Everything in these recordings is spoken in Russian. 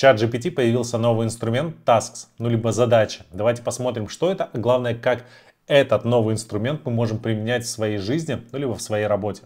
чат GPT появился новый инструмент Tasks, ну либо задача. Давайте посмотрим, что это, а главное, как этот новый инструмент мы можем применять в своей жизни, ну либо в своей работе.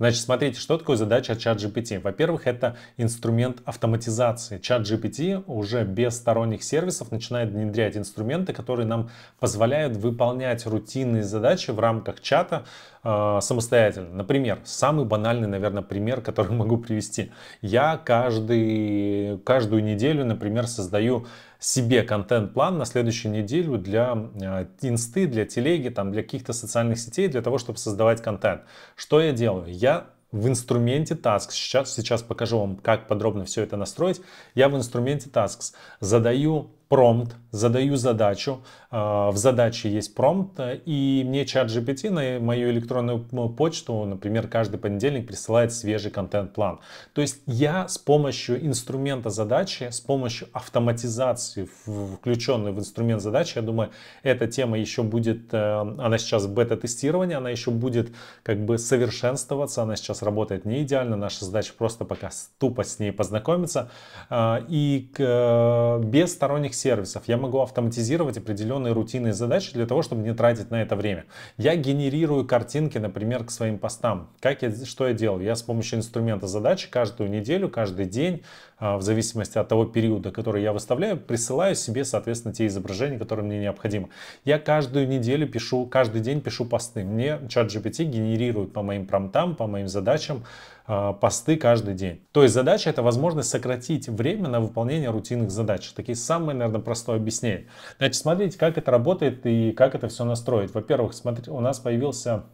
Значит, смотрите, что такое задача чат GPT. Во-первых, это инструмент автоматизации. Чат GPT уже без сторонних сервисов начинает внедрять инструменты, которые нам позволяют выполнять рутинные задачи в рамках чата э, самостоятельно. Например, самый банальный, наверное, пример, который могу привести. Я каждый, каждую неделю, например, создаю себе контент-план на следующую неделю для а, инсты, для телеги, там, для каких-то социальных сетей, для того, чтобы создавать контент. Что я делаю? Я в инструменте Tasks, сейчас, сейчас покажу вам, как подробно все это настроить, я в инструменте Tasks задаю промпт, задаю задачу, а, в задаче есть промпт, э, и мне чат GPT на мою электронную почту, например, каждый понедельник присылает свежий контент-план. То есть я с помощью инструмента задачи, с помощью автоматизации, включенной в инструмент задачи, я думаю, эта тема еще будет, э, она сейчас в бета-тестировании, она еще будет как бы совершенствоваться, она сейчас работает не идеально, наша задача просто пока тупо с ней познакомиться, а, и э, без сторонних моих сервисов. Я могу автоматизировать определенные рутинные задачи для того, чтобы не тратить на это время. Я генерирую картинки, например, к своим постам. Как я, что я делал? Я с помощью инструмента задачи каждую неделю, каждый день, а, в зависимости от того периода, который я выставляю, присылаю себе, соответственно, те изображения, которые мне необходимы. Я каждую неделю пишу, каждый день пишу посты. Мне чат GPT генерирует по моим промтам, по моим задачам Э, посты каждый день. То есть задача это возможность сократить время на выполнение рутинных задач. Такие самые, наверное, простое объяснение. Значит, смотрите, как это работает и как это все настроить. Во-первых, смотрите, у нас появился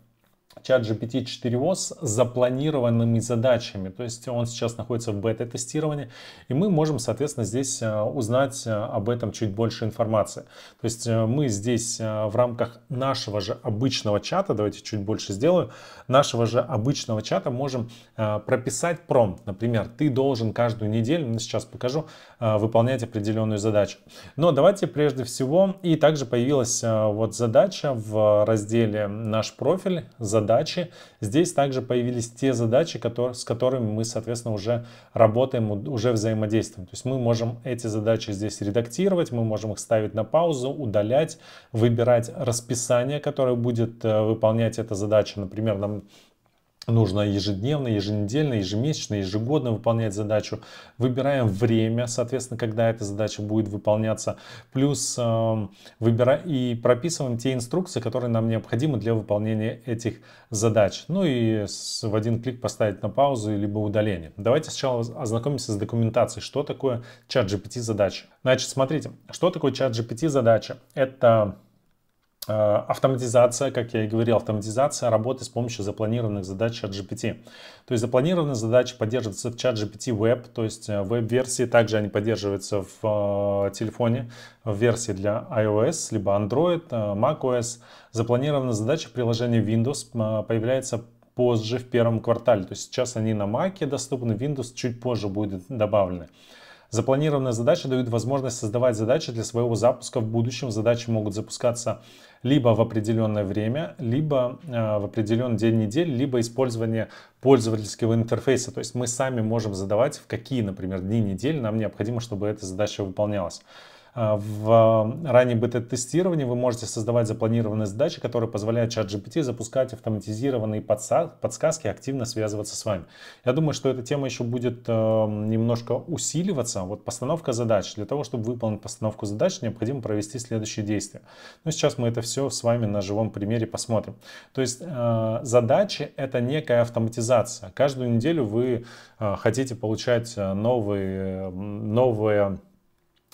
чат GPT 4 с запланированными задачами. То есть он сейчас находится в бета-тестировании, и мы можем, соответственно, здесь э, узнать э, об этом чуть больше информации. То есть э, мы здесь в рамках нашего же обычного чата, давайте чуть больше сделаю, нашего же обычного чата можем прописать промпт. Например, ты должен каждую неделю, ну, сейчас покажу, Э, выполнять определенную задачу. Но давайте прежде всего, и также появилась э, вот задача в разделе «Наш профиль», «Задачи». Здесь также появились те задачи, которые, с которыми мы, соответственно, уже работаем, уже взаимодействуем. То есть мы можем эти задачи здесь редактировать, мы можем их ставить на паузу, удалять, выбирать расписание, которое будет э, выполнять эта задача. Например, нам нужно ежедневно, еженедельно, ежемесячно, ежегодно выполнять задачу. Выбираем время, соответственно, когда эта задача будет выполняться. Плюс э, выбира... и прописываем те инструкции, которые нам необходимы для выполнения этих задач. Ну и с... в один клик поставить на паузу, либо удаление. Давайте сначала ознакомимся с документацией, что такое чат GPT задача. Значит, смотрите, что такое чат GPT задача? Это Э, автоматизация, как я и говорил, автоматизация работы с помощью запланированных задач от GPT. То есть запланированные задачи поддерживаются в чат GPT Web, то есть э, веб-версии также они поддерживаются в э, телефоне, в версии для iOS, либо Android, macOS. Запланированная задача приложения Windows появляются позже в первом квартале. То есть сейчас они на Mac доступны, Windows чуть позже будет добавлены. Запланированные задачи дают возможность создавать задачи для своего запуска в будущем. Задачи могут запускаться либо в определенное время, либо э, в определенный день недели, либо использование пользовательского интерфейса. То есть мы сами можем задавать, в какие, например, дни недели нам необходимо, чтобы эта задача выполнялась. А, в а, раннем бета-тестировании вы можете создавать запланированные задачи, которые позволяют ChatGPT запускать автоматизированные подсказки, активно связываться с вами. Я думаю, что эта тема еще будет э, немножко усиливаться. Вот постановка задач. Для того, чтобы выполнить постановку задач, необходимо провести следующие действия. Но сейчас мы это все с вами на живом примере посмотрим. То есть э, задачи — это некая автоматизация. Каждую неделю вы э, хотите получать новые, новые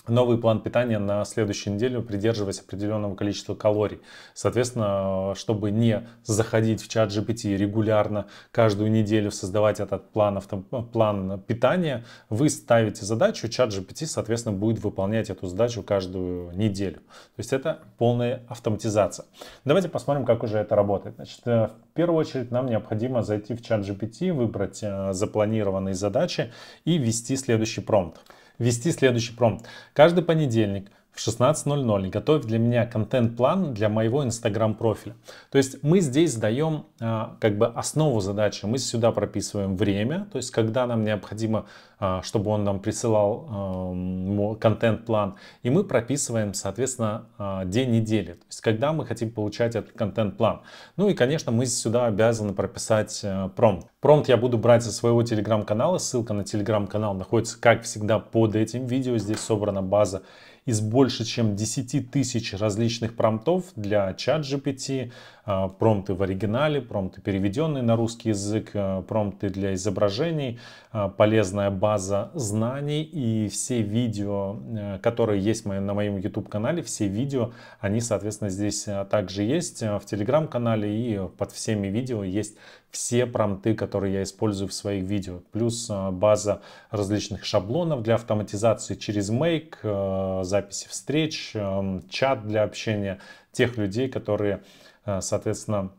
новый план питания на следующую неделю, придерживаясь определенного количества калорий. Соответственно, чтобы не заходить в чат GPT регулярно, каждую неделю создавать этот план, авто, план питания, вы ставите задачу, чат GPT, соответственно, будет выполнять эту задачу каждую неделю. То есть это полная автоматизация. Давайте посмотрим, как уже это работает. Значит, э, в первую очередь нам необходимо зайти в чат GPT, выбрать э, запланированные задачи и ввести следующий промпт ввести следующий промпт. Каждый понедельник в 16.00 готовь для меня контент-план для моего инстаграм-профиля. То есть мы здесь даем а, как бы основу задачи, мы сюда прописываем время, то есть когда нам необходимо, а, чтобы он нам присылал а, контент-план, и мы прописываем, соответственно, а, день недели, то есть когда мы хотим получать этот контент-план. Ну и, конечно, мы сюда обязаны прописать а, промпт. Промпт я буду брать со своего телеграм-канала, ссылка на телеграм-канал находится, как всегда, под этим видео, здесь собрана база из больше чем 10 тысяч различных промптов для чат GPT, а, промпты в оригинале, промпты переведенные на русский язык, а, промпты для изображений, а, полезная база знаний и все видео, которые есть на моем YouTube-канале, все видео, они, соответственно, здесь также есть в Telegram-канале и под всеми видео есть все промты, которые я использую в своих видео. Плюс э, база различных шаблонов для автоматизации через Make, э, записи встреч, эм, чат для общения тех людей, которые, э, соответственно,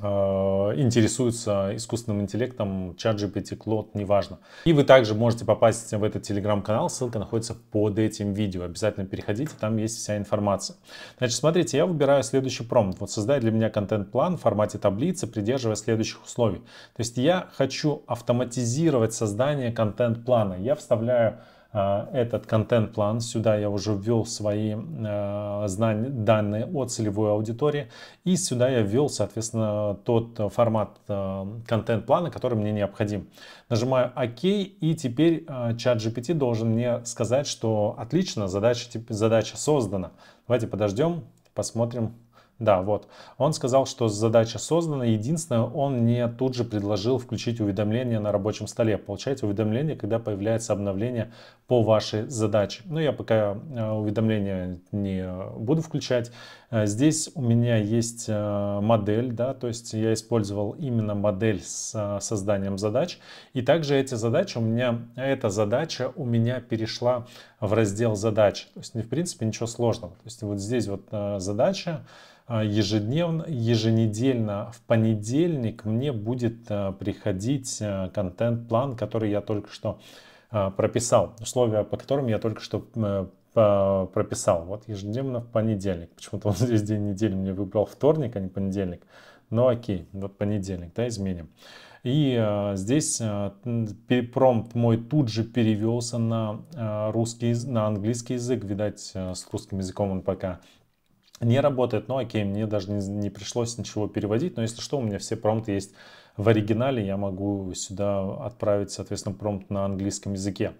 Э, интересуются искусственным интеллектом, чат GPT, Claude, неважно. И вы также можете попасть в этот телеграм-канал, ссылка находится под этим видео. Обязательно переходите, там есть вся информация. Значит, смотрите, я выбираю следующий промпт. Вот создай для меня контент-план в формате таблицы, придерживая следующих условий. То есть я хочу автоматизировать создание контент-плана. Я вставляю а, этот контент-план. Сюда я уже ввел свои э, знания, данные о целевой аудитории. И сюда я ввел, соответственно, тот формат э, контент-плана, который мне необходим. Нажимаю ОК, и теперь э, чат GPT должен мне сказать, что отлично, задача, задача создана. Давайте подождем, посмотрим, да, вот. Он сказал, что задача создана. Единственное, он не тут же предложил включить уведомление на рабочем столе. Получаете уведомление, когда появляется обновление по вашей задаче. Но ну, я пока э, уведомления не буду включать. Э, здесь у меня есть э, модель, да, то есть я использовал именно модель с созданием задач. И также эти задачи у меня, эта задача у меня перешла в раздел задачи. То есть, в принципе, ничего сложного. То есть, вот здесь вот э, задача а, ежедневно, еженедельно в понедельник мне будет э, приходить э, контент-план, который я только что прописал, условия, по которым я только что прописал. Вот ежедневно в понедельник. Почему-то он здесь день недели мне выбрал вторник, а не понедельник. Но ну, окей, вот понедельник, да, изменим. И э, здесь э, промпт мой тут же перевелся на э, русский, на английский язык. Видать, с русским языком он пока не работает, но ну, окей, мне даже не, не пришлось ничего переводить, но если что, у меня все промпты есть в оригинале, я могу сюда отправить, соответственно, промпт на английском языке.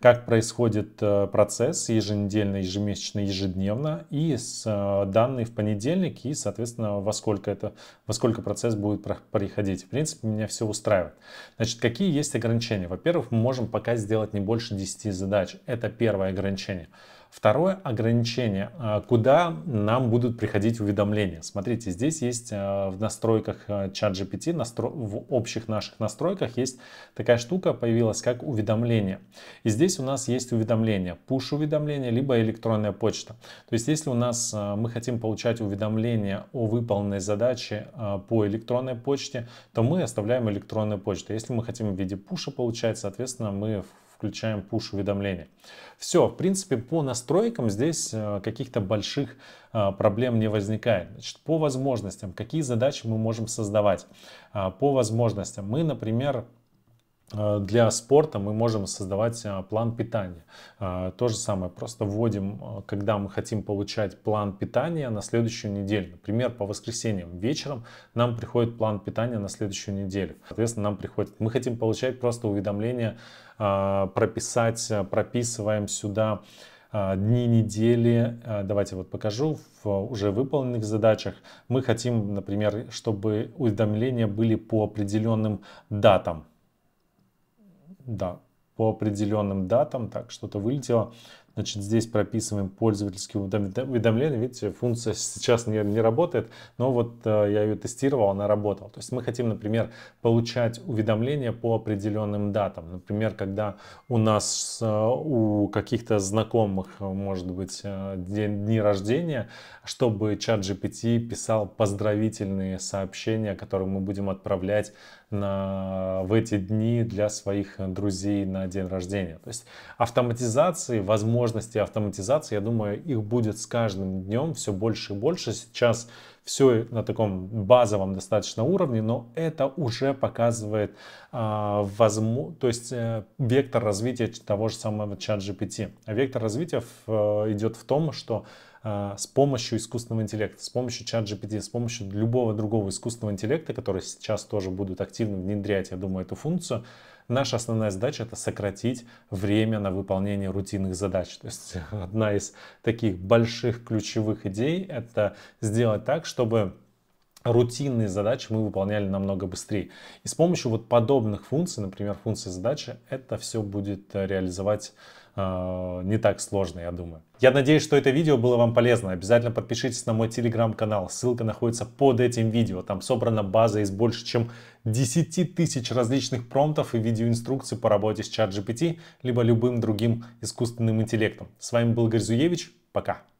Как происходит э, процесс еженедельно, ежемесячно, ежедневно и с э, данные в понедельник и, соответственно, во сколько, это, во сколько процесс будет приходить. В принципе, меня все устраивает. Значит, какие есть ограничения? Во-первых, мы можем пока сделать не больше 10 задач. Это первое ограничение. Второе ограничение, а, куда нам будут приходить уведомления. Смотрите, здесь есть а, в настройках а, чат GPT, в общих наших настройках есть такая штука появилась, как уведомление. И здесь у нас есть уведомление, push-уведомление, либо электронная почта. То есть, если у нас мы хотим получать уведомление о выполненной задаче по электронной почте, то мы оставляем электронную почту. Если мы хотим в виде пуша получать, соответственно, мы в включаем push-уведомления. Все, в принципе, по настройкам здесь э, каких-то больших э, проблем не возникает. Значит, по возможностям, какие задачи мы можем создавать? А, по возможностям мы, например, Э, для спорта мы можем создавать э, план питания. Э, то же самое, просто вводим, когда мы хотим получать план питания на следующую неделю. Например, по воскресеньям вечером нам приходит план питания на следующую неделю. Соответственно, нам приходит, мы хотим получать просто уведомления, прописать, прописываем сюда дни недели. Давайте вот покажу в уже выполненных задачах. Мы хотим, например, чтобы уведомления были по определенным датам да, по определенным датам, так, что-то вылетело. Значит, здесь прописываем пользовательские уведомления. Видите, функция сейчас не, не работает, но вот э, я ее тестировал, она работала. То есть мы хотим, например, получать уведомления по определенным датам. Например, когда у нас, э, у каких-то знакомых, э, может быть, э, день, дни рождения, чтобы чат GPT писал поздравительные сообщения, которые мы будем отправлять на, в эти дни для своих друзей на день рождения. То есть автоматизации, возможности автоматизации, я думаю, их будет с каждым днем все больше и больше. Сейчас все на таком базовом достаточно уровне, но это уже показывает а, возму... то есть, а, вектор развития того же самого чат GPT. А вектор развития в, э, а, идет в том, что а, с помощью искусственного интеллекта, с помощью чат GPT, с помощью любого другого искусственного интеллекта, который сейчас тоже будут активно внедрять, я думаю, эту функцию, наша основная задача это сократить время на выполнение рутинных задач. То есть одна из таких больших ключевых идей это сделать так, чтобы рутинные задачи мы выполняли намного быстрее. И с помощью вот подобных функций, например, функции задачи, это все будет э, реализовать э, не так сложно, я думаю. Я надеюсь, что это видео было вам полезно. Обязательно подпишитесь на мой телеграм-канал. Ссылка находится под этим видео. Там собрана база из больше чем 10 тысяч различных промптов и видеоинструкций по работе с чат GPT, либо любым другим искусственным интеллектом. С вами был Горзуевич. Пока.